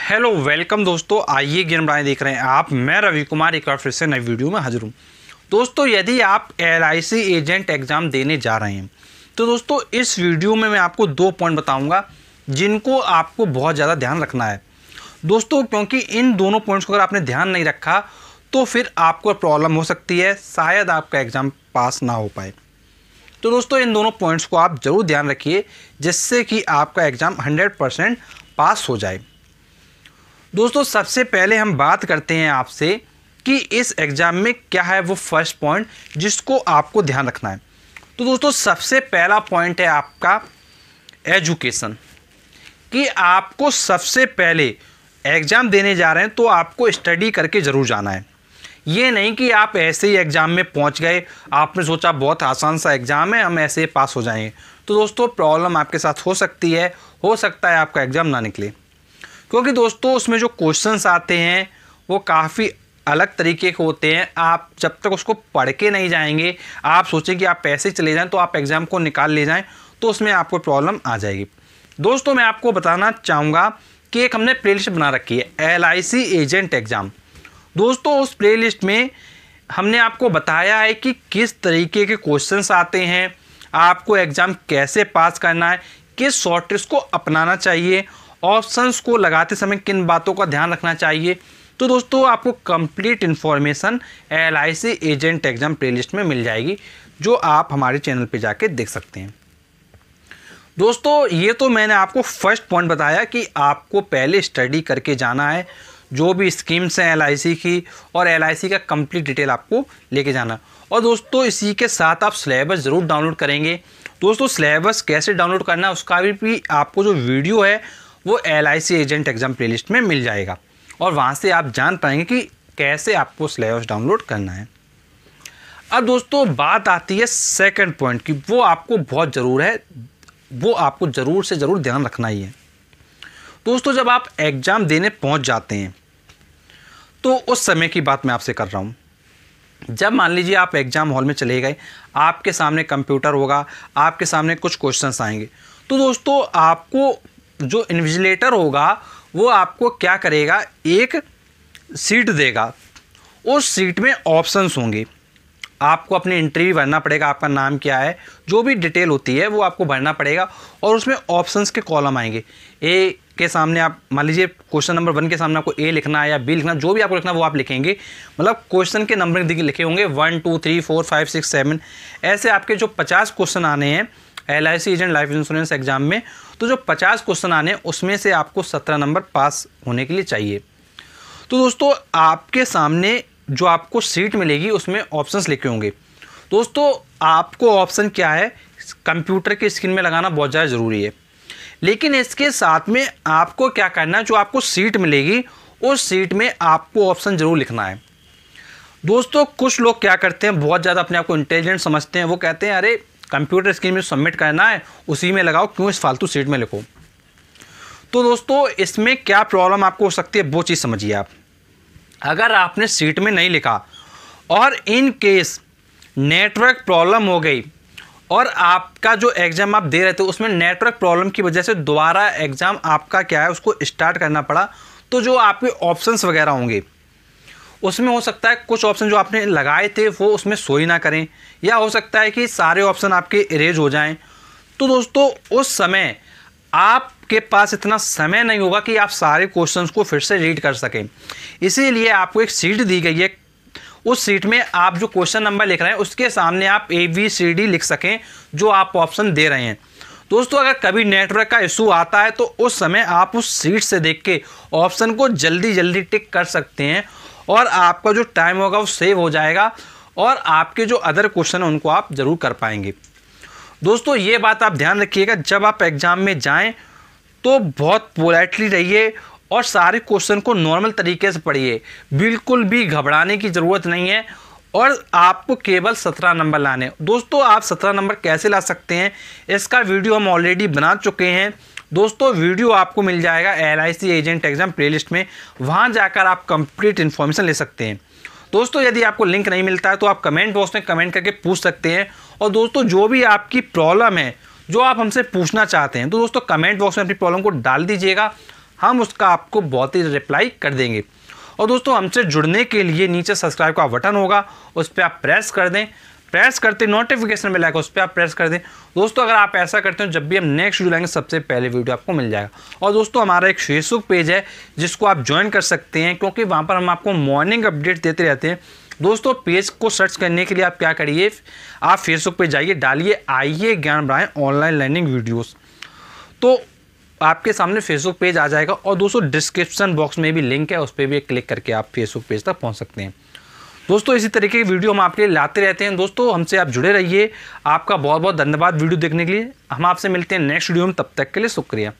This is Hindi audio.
हेलो वेलकम दोस्तों आइए गेम बनाए देख रहे हैं आप मैं रवि कुमार एक बार फिर से नई वीडियो में हाजिर हूँ दोस्तों यदि आप एल एजेंट एग्ज़ाम देने जा रहे हैं तो दोस्तों इस वीडियो में मैं आपको दो पॉइंट बताऊंगा जिनको आपको बहुत ज़्यादा ध्यान रखना है दोस्तों क्योंकि इन दोनों पॉइंट्स को अगर आपने ध्यान नहीं रखा तो फिर आपको प्रॉब्लम हो सकती है शायद आपका एग्ज़ाम पास ना हो पाए तो दोस्तों इन दोनों पॉइंट्स को आप ज़रूर ध्यान रखिए जिससे कि आपका एग्ज़ाम हंड्रेड पास हो जाए दोस्तों सबसे पहले हम बात करते हैं आपसे कि इस एग्ज़ाम में क्या है वो फर्स्ट पॉइंट जिसको आपको ध्यान रखना है तो दोस्तों सबसे पहला पॉइंट है आपका एजुकेशन कि आपको सबसे पहले एग्ज़ाम देने जा रहे हैं तो आपको स्टडी करके ज़रूर जाना है ये नहीं कि आप ऐसे ही एग्ज़ाम में पहुंच गए आपने सोचा बहुत आसान सा एग्ज़ाम है हम ऐसे पास हो जाएंगे तो दोस्तों प्रॉब्लम आपके साथ हो सकती है हो सकता है आपका एग्ज़ाम ना निकले क्योंकि दोस्तों उसमें जो क्वेश्चंस आते हैं वो काफ़ी अलग तरीके के होते हैं आप जब तक उसको पढ़ के नहीं जाएंगे आप सोचें कि आप पैसे चले जाएं तो आप एग्ज़ाम को निकाल ले जाएं तो उसमें आपको प्रॉब्लम आ जाएगी दोस्तों मैं आपको बताना चाहूँगा कि एक हमने प्ले बना रखी है एल एजेंट एग्ज़ाम दोस्तों उस प्ले में हमने आपको बताया है कि किस तरीके के क्वेश्चंस आते हैं आपको एग्ज़ाम कैसे पास करना है किस शॉर्ट को अपनाना चाहिए ऑप्शंस को लगाते समय किन बातों का ध्यान रखना चाहिए तो दोस्तों आपको complete information L agent exam playlist में मिल जाएगी जो आप हमारे चैनल पे जाके देख सकते हैं दोस्तों ये तो मैंने आपको फर्स्ट पॉइंट बताया कि आपको पहले स्टडी करके जाना है जो भी स्कीम्स हैं एल की और एल का कंप्लीट डिटेल आपको लेके जाना और दोस्तों इसी के साथ आप सिलेबस ज़रूर डाउनलोड करेंगे दोस्तों सिलेबस कैसे डाउनलोड करना है उसका भी, भी आपको जो वीडियो है वो एल एजेंट एग्ज़ाम प्लेलिस्ट में मिल जाएगा और वहाँ से आप जान पाएंगे कि कैसे आपको सिलेबस डाउनलोड करना है अब दोस्तों बात आती है सेकंड पॉइंट की वो आपको बहुत ज़रूर है वो आपको ज़रूर से ज़रूर ध्यान रखना ही है दोस्तों जब आप एग्ज़ाम देने पहुंच जाते हैं तो उस समय की बात मैं आपसे कर रहा हूँ जब मान लीजिए आप एग्ज़ाम हॉल में चले गए आपके सामने कंप्यूटर होगा आपके सामने कुछ क्वेश्चंस आएंगे तो दोस्तों आपको जो इन्विजिलेटर होगा वो आपको क्या करेगा एक सीट देगा उस सीट में ऑप्शंस होंगे आपको अपने इंटरव्यू भरना पड़ेगा आपका नाम क्या है जो भी डिटेल होती है वो आपको भरना पड़ेगा और उसमें ऑप्शंस के कॉलम आएंगे ए के सामने आप मान लीजिए क्वेश्चन नंबर वन के सामने आपको ए लिखना है या बी लिखना जो भी आपको लिखना है वो आप लिखेंगे मतलब क्वेश्चन के नंबर लिखे होंगे one two three four five six seven ऐसे आपके जो पचास क्वेश्चन आने हैं L agent life insurance exam में तो जो पचास क्वेश्चन आने उसमें से आपको सत्रह नंबर पास होने के लिए चाहिए तो दोस्तों आपके सामने जो आपको सीट मिलेगी उसमें ऑप्शंस लिखे होंगे दोस्तों आपको ऑप्शन क्या है कंप्यूटर के स्क्रीन में लगाना बहुत ज़्यादा ज़रूरी है लेकिन इसके साथ में आपको क्या करना है जो आपको सीट मिलेगी उस सीट में आपको ऑप्शन ज़रूर लिखना है दोस्तों कुछ लोग क्या करते हैं बहुत ज़्यादा अपने आप को इंटेलिजेंट समझते हैं वो कहते हैं अरे कंप्यूटर स्क्रीन में सबमिट करना है उसी में लगाओ क्यों इस फालतू सीट में लिखो तो दोस्तों इसमें क्या प्रॉब्लम आपको हो सकती है वो चीज़ समझिए आप अगर आपने सीट में नहीं लिखा और इन केस नेटवर्क प्रॉब्लम हो गई और आपका जो एग्ज़ाम आप दे रहे थे उसमें नेटवर्क प्रॉब्लम की वजह से दोबारा एग्ज़ाम आपका क्या है उसको स्टार्ट करना पड़ा तो जो आपके ऑप्शंस वगैरह होंगे उसमें हो सकता है कुछ ऑप्शन जो आपने लगाए थे वो उसमें सोई ही ना करें या हो सकता है कि सारे ऑप्शन आपके इरेज हो जाएं तो दोस्तों उस समय आपके पास इतना समय नहीं होगा कि आप सारे क्वेश्चंस को फिर से रीड कर सकें इसीलिए आपको एक सीट दी गई है उस सीट में आप जो क्वेश्चन नंबर लिख रहे हैं उसके सामने आप ए बी सी डी लिख सकें जो आप ऑप्शन दे रहे हैं दोस्तों अगर कभी नेटवर्क का इशू आता है तो उस समय आप उस सीट से देख के ऑप्शन को जल्दी जल्दी टिक कर सकते हैं और आपका जो टाइम होगा वो सेव हो जाएगा और आपके जो अदर क्वेश्चन हैं उनको आप ज़रूर कर पाएंगे दोस्तों ये बात आप ध्यान रखिएगा जब आप एग्ज़ाम में जाएं तो बहुत पोलाइटली रहिए और सारे क्वेश्चन को नॉर्मल तरीके से पढ़िए बिल्कुल भी घबराने की ज़रूरत नहीं है और आपको केवल सत्रह नंबर लाने दोस्तों आप सत्रह नंबर कैसे ला सकते हैं इसका वीडियो हम ऑलरेडी बना चुके हैं दोस्तों वीडियो आपको मिल जाएगा एल एजेंट एग्जाम प्लेलिस्ट में वहाँ जाकर आप कंप्लीट इन्फॉर्मेशन ले सकते हैं दोस्तों यदि आपको लिंक नहीं मिलता है तो आप कमेंट बॉक्स में कमेंट करके पूछ सकते हैं और दोस्तों जो भी आपकी प्रॉब्लम है जो आप हमसे पूछना चाहते हैं तो दोस्तों कमेंट बॉक्स में अपनी प्रॉब्लम को डाल दीजिएगा हम उसका आपको बहुत ही रिप्लाई कर देंगे और दोस्तों हमसे जुड़ने के लिए नीचे सब्सक्राइब का बटन होगा उस पर आप प्रेस कर दें प्रेस करते नोटिफिकेशन बेल आइकन उस पर आप प्रेस कर दें दोस्तों अगर आप ऐसा करते हो जब भी हम नेक्स्ट वीडियो लाएंगे सबसे पहले वीडियो आपको मिल जाएगा और दोस्तों हमारा एक फेसबुक पेज है जिसको आप ज्वाइन कर सकते हैं क्योंकि वहाँ पर हम आपको मॉर्निंग अपडेट देते रहते हैं दोस्तों पेज को सर्च करने के लिए आप क्या करिए आप फेसबुक पर जाइए डालिए आइए ज्ञान बढ़ाएँ ऑनलाइन लर्निंग वीडियोज तो आपके सामने फेसबुक पेज आ जाएगा और दोस्तों डिस्क्रिप्शन बॉक्स में भी लिंक है उस पर भी क्लिक करके आप फेसबुक पेज तक पहुँच सकते हैं दोस्तों इसी तरीके की वीडियो हम आपके लिए लाते रहते हैं दोस्तों हमसे आप जुड़े रहिए आपका बहुत बहुत धन्यवाद वीडियो देखने के लिए हम आपसे मिलते हैं नेक्स्ट वीडियो में तब तक के लिए शुक्रिया